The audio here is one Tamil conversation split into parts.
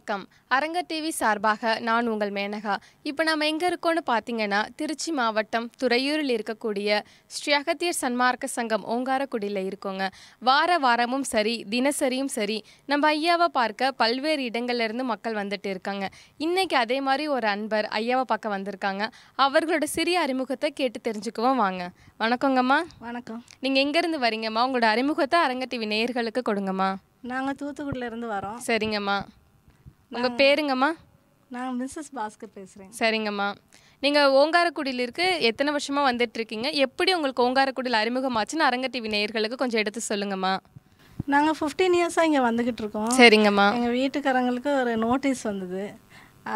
வணக்கம் அரங்க டிவி சார்பாக நான் உங்கள் மேனகா இப்போ நம்ம எங்கே இருக்கோன்னு பார்த்தீங்கன்னா திருச்சி மாவட்டம் துறையூரில் இருக்கக்கூடிய ஸ்ரீ அகத்தியர் சன்மார்க்க சங்கம் ஓங்காரக்குடியில் இருக்கோங்க வார வாரமும் சரி தினசரியும் சரி நம்ம ஐயாவை பார்க்க பல்வேறு இடங்கள்லேருந்து மக்கள் வந்துட்டு இருக்காங்க இன்றைக்கி அதே மாதிரி ஒரு அன்பர் ஐயாவை பார்க்க வந்திருக்காங்க அவர்களோட சிறிய அறிமுகத்தை கேட்டு தெரிஞ்சுக்குவோம் வாங்க வணக்கங்கம்மா வணக்கம் நீங்கள் எங்கேருந்து வரீங்கம்மா உங்களோட அறிமுகத்தை அரங்க டிவி நேயர்களுக்கு கொடுங்கம்மா நாங்கள் தூத்துக்குடியிலேருந்து வரோம் சரிங்கம்மா உங்கள் பேருங்கம்மா நான் மிஸ்ஸஸ் பாஸ்கர் பேசுகிறேன் சரிங்கம்மா நீங்கள் ஓங்காரக்குடியில் இருக்கு எத்தனை வருஷமாக இருக்கீங்க எப்படி உங்களுக்கு ஓங்காரக்குடியில் அறிமுகமாச்சுன்னு அரங்க டிவி நேயர்களுக்கு கொஞ்சம் எடுத்து சொல்லுங்கம்மா நாங்கள் ஃபிஃப்டீன் இயர்ஸாக இங்கே வந்துக்கிட்டு இருக்கோம் சரிங்கம்மா எங்கள் வீட்டுக்காரங்களுக்கு ஒரு நோட்டீஸ் வந்தது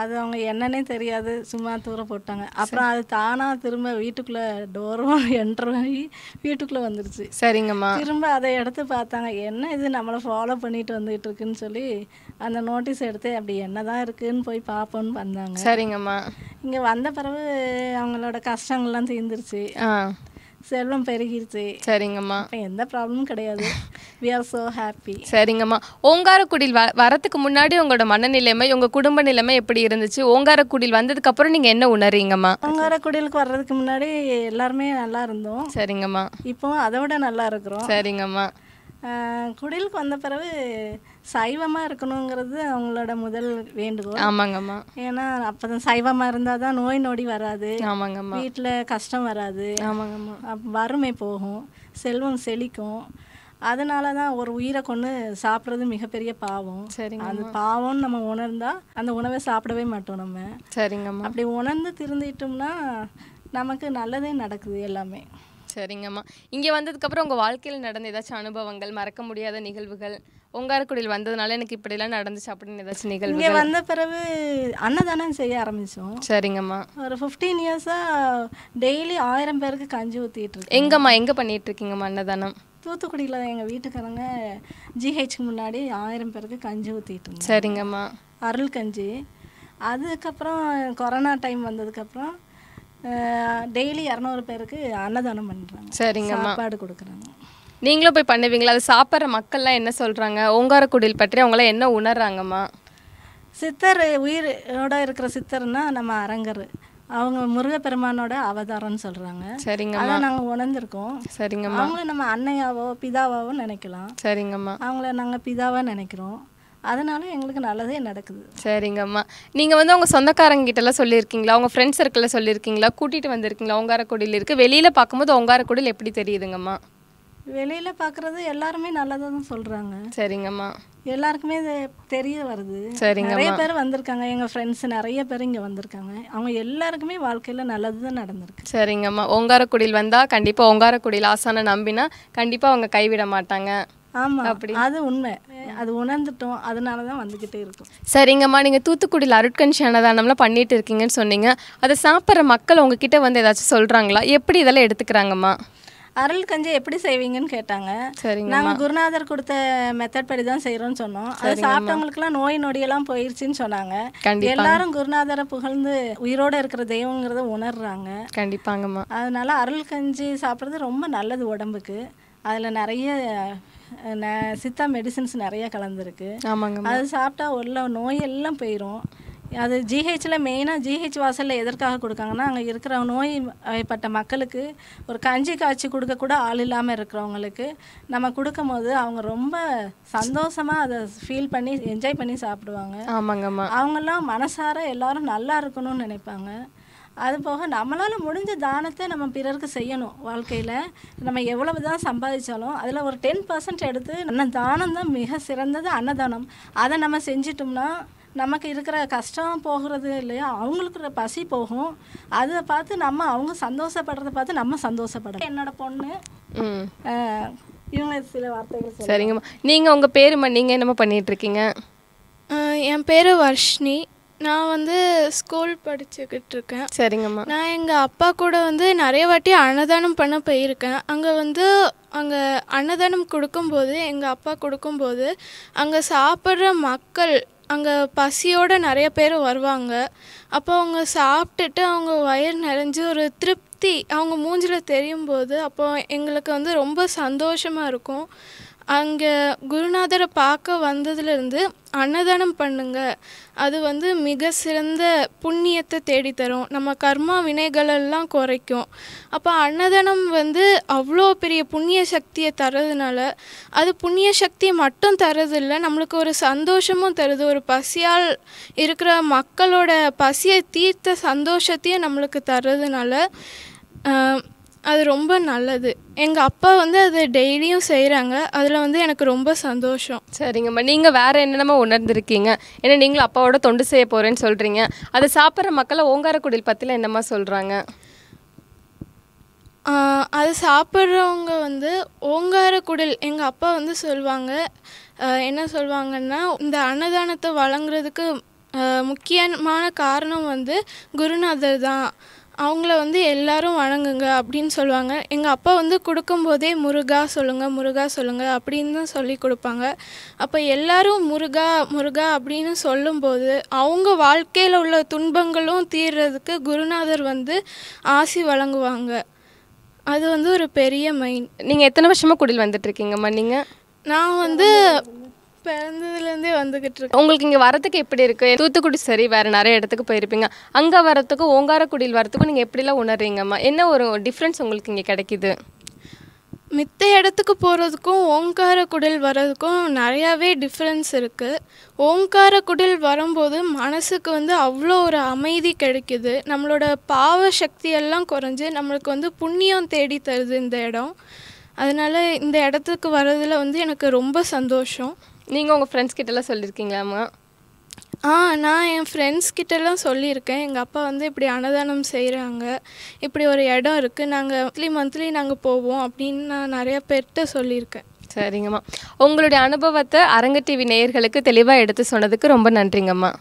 அது அவங்க என்னன்னே தெரியாது சும்மா தூர போட்டாங்க அப்புறம் அது தானாக திரும்ப வீட்டுக்குள்ளே டோரும் என்டர் வாங்கி வீட்டுக்குள்ளே வந்துருச்சு சரிங்கம்மா திரும்ப அதை எடுத்து பார்த்தாங்க என்ன இது நம்மளை ஃபாலோ பண்ணிட்டு வந்துகிட்டு இருக்குன்னு சொல்லி அந்த நோட்டீஸ் எடுத்து அப்படி என்ன தான் போய் பார்ப்போம்னு வந்தாங்க சரிங்கம்மா இங்கே வந்த பிறகு அவங்களோட கஷ்டங்கள்லாம் தீர்ந்துருச்சு செல்வம் பெருகிருச்சு சரிங்கம்மா எந்த ப்ராப்ளமும் கிடையாது வி ஆர் ஸோ ஹாப்பி சரிங்கம்மா ஓங்காரக்குடியில் வ வரத்துக்கு முன்னாடி உங்களோட மனநிலைமை உங்கள் குடும்ப நிலைமை எப்படி இருந்துச்சு ஓங்காரக்குடியில் வந்ததுக்கப்புறம் நீங்கள் என்ன உணர்றீங்கம்மா ஓங்காரக்குடியிலுக்கு வர்றதுக்கு முன்னாடி எல்லாருமே நல்லா இருந்தோம் சரிங்கம்மா இப்போ அதை விட நல்லா இருக்கிறோம் சரிங்கம்மா குடிலுக்கு வந்த பிறகு சைவமாக இருக்கணுங்கிறது அவங்களோட முதல் வேண்டுகோள் ஆமாங்கம்மா ஏன்னா அப்போ தான் சைவமாக இருந்தால் தான் நோய் நொடி வராது ஆமாங்கம்மா வீட்டில் கஷ்டம் வராது ஆமாங்கம்மா வறுமை போகும் செல்வம் செழிக்கும் அதனால தான் ஒரு உயிரை கொண்டு சாப்பிட்றது மிகப்பெரிய பாவம் சரிங்க அந்த பாவம்னு நம்ம உணர்ந்தா அந்த உணவை சாப்பிடவே மாட்டோம் நம்ம சரிங்கம்மா அப்படி உணர்ந்து திருந்திட்டோம்னா நமக்கு நல்லதே நடக்குது எல்லாமே சரிங்கம்மா இங்கே வந்ததுக்கப்புறம் உங்கள் வாழ்க்கையில் நடந்த ஏதாச்சும் அனுபவங்கள் மறக்க முடியாத நிகழ்வுகள் உங்காரக்குடியில் வந்ததுனால எனக்கு இப்படிலாம் நடந்துச்சு அப்படின்னு ஏதாச்சும் நிகழ்வு இங்கே வந்த பிறகு அன்னதானம் செய்ய ஆரம்பித்தோம் சரிங்கம்மா ஒரு ஃபிஃப்டீன் இயர்ஸாக டெய்லி ஆயிரம் பேருக்கு கஞ்சி ஊற்றிட்டு இருக்கு எங்கம்மா எங்கே பண்ணிட்டு இருக்கீங்கம்மா அன்னதானம் தூத்துக்குடியில் எங்கள் வீட்டுக்காரங்க ஜிஹெச்சுக்கு முன்னாடி ஆயிரம் பேருக்கு கஞ்சி ஊற்றிட்டு சரிங்கம்மா அருள் கஞ்சி அதுக்கப்புறம் கொரோனா டைம் வந்ததுக்கப்புறம் டெய்லி இரநூறு பேருக்கு அன்னதானம் பண்ணுறாங்க சரிங்க சாப்பாடு கொடுக்குறாங்க நீங்களும் போய் பண்ணுவீங்களா அதை சாப்பிட்ற மக்கள்லாம் என்ன சொல்கிறாங்க ஓங்காரக்குடில் பற்றி அவங்களாம் என்ன உணர்றாங்கம்மா சித்தர் உயிரோட இருக்கிற சித்தர்னா நம்ம அரங்கர் அவங்க முருகப்பெருமானோட அவதாரம்னு சொல்றாங்க சரிங்க அதை நாங்கள் உணர்ந்துருக்கோம் சரிங்கம்மா அவங்கள நம்ம அன்னையாவோ பிதாவாவோ நினைக்கலாம் சரிங்கம்மா அவங்கள நாங்கள் பிதாவாக நினைக்கிறோம் அதனால எங்களுக்கு நல்லதே நடக்குது சரிங்கம்மா நீங்கள் வந்து உங்கள் சொந்தக்காரங்க கிட்டலாம் சொல்லியிருக்கீங்களா உங்கள் ஃப்ரெண்ட்ஸ் சர்க்கிளில் சொல்லியிருக்கீங்களா கூட்டிகிட்டு வந்திருக்கீங்களா ஓங்காரக்குடியில் இருக்குது வெளியில் பார்க்கும்போது ஓங்காரக்குடியில் எப்படி தெரியுதுங்கம்மா வெளியில பாக்குறது எல்லாருமே நல்லதான் தான் சரிங்கம்மா எல்லாருக்குமே இது தெரிய வருது சரிங்க நிறைய பேர் வந்திருக்காங்க எங்கள் ஃப்ரெண்ட்ஸ் நிறைய பேர் இங்கே வந்திருக்காங்க அவங்க எல்லாருக்குமே வாழ்க்கையில் நல்லது தான் நடந்திருக்கு சரிங்கம்மா ஓங்காரக்குடியில் வந்தால் கண்டிப்பாக ஓங்காரக்குடியில் ஆசான நம்பினா கண்டிப்பாக அவங்க கைவிட மாட்டாங்க ஆமா அப்படி அது உண்மை அது உணர்ந்துட்டோம் அதனாலதான் வந்துகிட்டே வந்துக்கிட்டே இருக்கும் சரிங்கம்மா நீங்கள் தூத்துக்குடியில் அருட்கண் அன்னதானம்லாம் பண்ணிட்டு இருக்கீங்கன்னு சொன்னீங்க அதை சாப்பிட்ற மக்கள் உங்ககிட்ட வந்து ஏதாச்சும் சொல்றாங்களா எப்படி இதெல்லாம் எடுத்துக்கிறாங்கம்மா அருள் கஞ்சி எப்படி செய்வீங்கன்னு கேட்டாங்க நாங்க குருநாதர் கொடுத்த மெத்தட் படி தான் சொன்னோம் அது சாப்பிட்டவங்களுக்கு எல்லாம் நோய் நொடியெல்லாம் போயிருச்சுன்னு சொன்னாங்க எல்லாரும் குருநாதரை புகழ்ந்து உயிரோட இருக்கிற தெய்வங்கிறத உணர்றாங்க கண்டிப்பாங்கம்மா அதனால அருள் கஞ்சி சாப்பிட்றது ரொம்ப நல்லது உடம்புக்கு அதுல நிறைய சித்தா மெடிசின்ஸ் நிறைய கலந்துருக்கு அது சாப்பிட்டா உள்ள நோயெல்லாம் போயிரும் அது ஜிஹெச்சில் மெயினாக ஜிஹெச் வாசலில் எதற்காக கொடுக்காங்கன்னா அங்கே இருக்கிற நோய் வயப்பட்ட மக்களுக்கு ஒரு கஞ்சி காய்ச்சி கொடுக்கக்கூட ஆள் இல்லாமல் இருக்கிறவங்களுக்கு நம்ம கொடுக்கும் போது அவங்க ரொம்ப சந்தோஷமாக அதை ஃபீல் பண்ணி என்ஜாய் பண்ணி சாப்பிடுவாங்க ஆமாங்கம்மா அவங்கெல்லாம் மனசார எல்லாரும் நல்லா இருக்கணும்னு நினைப்பாங்க அது போக நம்மளால் முடிஞ்ச தானத்தை நம்ம பிறருக்கு செய்யணும் வாழ்க்கையில் நம்ம எவ்வளவு தான் சம்பாதிச்சாலும் அதில் ஒரு டென் பர்சன்ட் எடுத்து அன்னதானம் தான் மிக சிறந்தது அன்னதானம் அதை நம்ம செஞ்சிட்டோம்னா நமக்கு இருக்கிற கஷ்டம் போகிறது இல்லையா அவங்களுக்கு பசி போகும் அதை பார்த்து நம்ம அவங்க சந்தோஷப்படுறத பார்த்து நம்ம சந்தோஷப்படுறோம் என்னோட பொண்ணு இவங்க சில வார்த்தைகள் சரிங்கம்மா நீங்கள் உங்கள் பேருமா நீங்கள் என்னம்மா பண்ணிகிட்ருக்கீங்க என் பேர் வர்ஷினி நான் வந்து ஸ்கூல் படிச்சுக்கிட்டு இருக்கேன் சரிங்கம்மா நான் எங்கள் அப்பா கூட வந்து நிறைய வாட்டி அன்னதானம் பண்ண போயிருக்கேன் அங்கே வந்து அங்கே அன்னதானம் கொடுக்கும்போது எங்கள் அப்பா கொடுக்கும்போது அங்கே சாப்பிட்ற மக்கள் அங்கே பசியோடு நிறைய பேர் வருவாங்க அப்போ அவங்க சாப்பிட்டுட்டு அவங்க வயிறு நிறைஞ்சு ஒரு திருப்தி அவங்க மூஞ்சில் தெரியும் போது அப்போ எங்களுக்கு வந்து ரொம்ப சந்தோஷமாக இருக்கும் அங்கே குருநாதரை பார்க்க வந்ததுலேருந்து அன்னதானம் பண்ணுங்க அது வந்து மிக சிறந்த புண்ணியத்தை தேடித்தரும் நம்ம கர்மா வினைகளெல்லாம் குறைக்கும் அப்போ அன்னதானம் வந்து அவ்வளோ பெரிய புண்ணிய சக்தியை தரதுனால அது புண்ணிய சக்தி மட்டும் தரதில்ல நம்மளுக்கு ஒரு சந்தோஷமும் தருது ஒரு பசியால் இருக்கிற மக்களோட பசியை தீர்த்த சந்தோஷத்தையும் நம்மளுக்கு தரதுனால அது ரொம்ப நல்லது எங்கள் அப்பா வந்து அது டெய்லியும் செய்கிறாங்க அதில் வந்து எனக்கு ரொம்ப சந்தோஷம் சரிங்கம்மா நீங்கள் வேறு என்னென்னமோ உணர்ந்துருக்கீங்க ஏன்னா நீங்களும் அப்பாவோட தொண்டு செய்ய போகிறேன்னு சொல்கிறீங்க அதை சாப்பிட்ற மக்களை ஓங்காரக்குடில் பற்றியில் என்னம்மா சொல்கிறாங்க அது சாப்பிட்றவங்க வந்து ஓங்கார குடில் எங்கள் அப்பா வந்து சொல்லுவாங்க என்ன சொல்லுவாங்கன்னா இந்த அன்னதானத்தை வழங்குறதுக்கு முக்கியமான காரணம் வந்து குருநாதர் தான் அவங்கள வந்து எல்லாரும் வணங்குங்க அப்படின்னு சொல்லுவாங்க எங்கள் அப்பா வந்து கொடுக்கும்போதே முருகா சொல்லுங்கள் முருகா சொல்லுங்கள் அப்படின்னு தான் சொல்லி கொடுப்பாங்க அப்போ எல்லாரும் முருகா முருகா அப்படின்னு சொல்லும்போது அவங்க வாழ்க்கையில் உள்ள துன்பங்களும் தீர்றதுக்கு குருநாதர் வந்து ஆசி வழங்குவாங்க அது வந்து ஒரு பெரிய மைண்ட் நீங்கள் எத்தனை வருஷமாக குடில் வந்துட்டுருக்கீங்கம்மா நீங்கள் நான் வந்து பிறந்ததுலேருந்தே வந்துக்கிட்டு இருக்கு உங்களுக்கு இங்கே வரத்துக்கு எப்படி இருக்கு தூத்துக்குடி சரி வேற நிறைய இடத்துக்கு போயிருப்பீங்க அங்கே வரத்துக்கும் ஓங்காரக்குடியில் வரத்துக்கும் நீங்கள் எப்படிலாம் உணர்றீங்கம்மா என்ன ஒரு டிஃப்ரென்ஸ் உங்களுக்கு இங்கே கிடைக்கிது மித்த இடத்துக்கு போகிறதுக்கும் ஓங்கார குடில் வர்றதுக்கும் நிறையாவே டிஃப்ரென்ஸ் இருக்குது ஓங்கார குடில் வரும்போது மனசுக்கு வந்து அவ்வளோ ஒரு அமைதி கிடைக்குது நம்மளோட பாவ சக்தியெல்லாம் குறைஞ்சி நம்மளுக்கு வந்து புண்ணியம் தேடி தருது இந்த இடம் அதனால் இந்த இடத்துக்கு வர்றதில் வந்து எனக்கு ரொம்ப சந்தோஷம் நீங்கள் உங்கள் ஃப்ரெண்ட்ஸ் கிட்டலாம் சொல்லியிருக்கீங்களாம்மா ஆ நான் என் ஃப்ரெண்ட்ஸ் கிட்டலாம் சொல்லியிருக்கேன் எங்கள் அப்பா வந்து இப்படி அன்னதானம் செய்கிறாங்க இப்படி ஒரு இடம் இருக்குது நாங்கள் மந்த்லி மந்த்லி நாங்கள் போவோம் அப்படின்னு நான் நிறையா பேர்கிட்ட சொல்லியிருக்கேன் சரிங்கம்மா உங்களுடைய அனுபவத்தை அரங்க டிவி நேயர்களுக்கு தெளிவாக எடுத்து சொன்னதுக்கு ரொம்ப நன்றிங்கம்மா